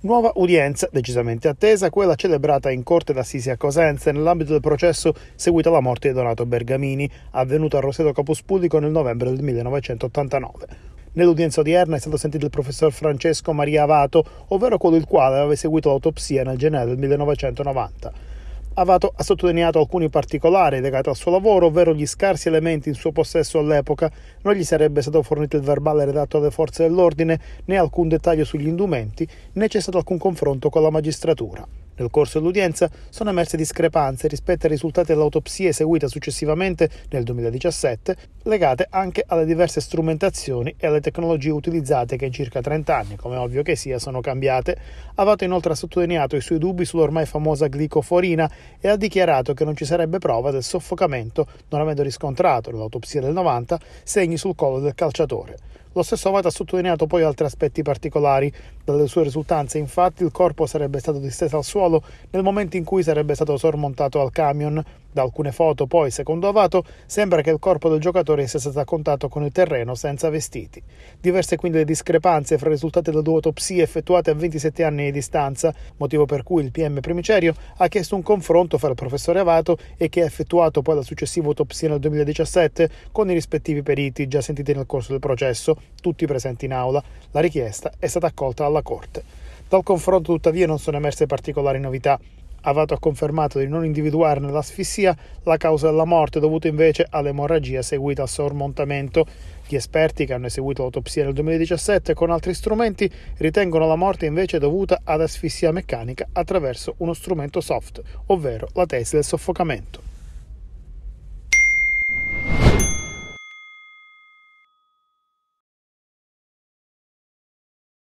Nuova udienza, decisamente attesa, quella celebrata in corte d'assisi a Cosenza nell'ambito del processo seguito alla morte di Donato Bergamini, avvenuto a Roseto Capospullico nel novembre del 1989. Nell'udienza odierna è stato sentito il professor Francesco Maria Avato, ovvero quello il quale aveva eseguito l'autopsia nel gennaio del 1990. Avato ha sottolineato alcuni particolari legati al suo lavoro, ovvero gli scarsi elementi in suo possesso all'epoca, non gli sarebbe stato fornito il verbale redatto alle forze dell'ordine, né alcun dettaglio sugli indumenti, né c'è stato alcun confronto con la magistratura. Nel corso dell'udienza sono emerse discrepanze rispetto ai risultati dell'autopsia eseguita successivamente nel 2017, legate anche alle diverse strumentazioni e alle tecnologie utilizzate che in circa 30 anni, come ovvio che sia, sono cambiate. Avato inoltre ha sottolineato i suoi dubbi sull'ormai famosa glicoforina e ha dichiarato che non ci sarebbe prova del soffocamento, non avendo riscontrato nell'autopsia del 90 segni sul collo del calciatore. Lo stesso Avata ha sottolineato poi altri aspetti particolari. Dalle sue risultanze, infatti, il corpo sarebbe stato disteso al suolo nel momento in cui sarebbe stato sormontato al camion, da alcune foto, poi, secondo Avato, sembra che il corpo del giocatore sia stato a contatto con il terreno senza vestiti. Diverse quindi le discrepanze fra i risultati delle due autopsie effettuate a 27 anni di distanza, motivo per cui il PM Primicerio ha chiesto un confronto fra il professore Avato e che ha effettuato poi la successiva autopsia nel 2017 con i rispettivi periti già sentiti nel corso del processo, tutti presenti in aula. La richiesta è stata accolta dalla Corte. Dal confronto tuttavia non sono emerse particolari novità. Avato ha confermato di non individuarne l'asfissia, la causa della morte, dovuta invece all'emorragia seguita al sormontamento. Gli esperti che hanno eseguito l'autopsia nel 2017 con altri strumenti ritengono la morte invece dovuta ad asfissia meccanica attraverso uno strumento soft, ovvero la tesi del soffocamento.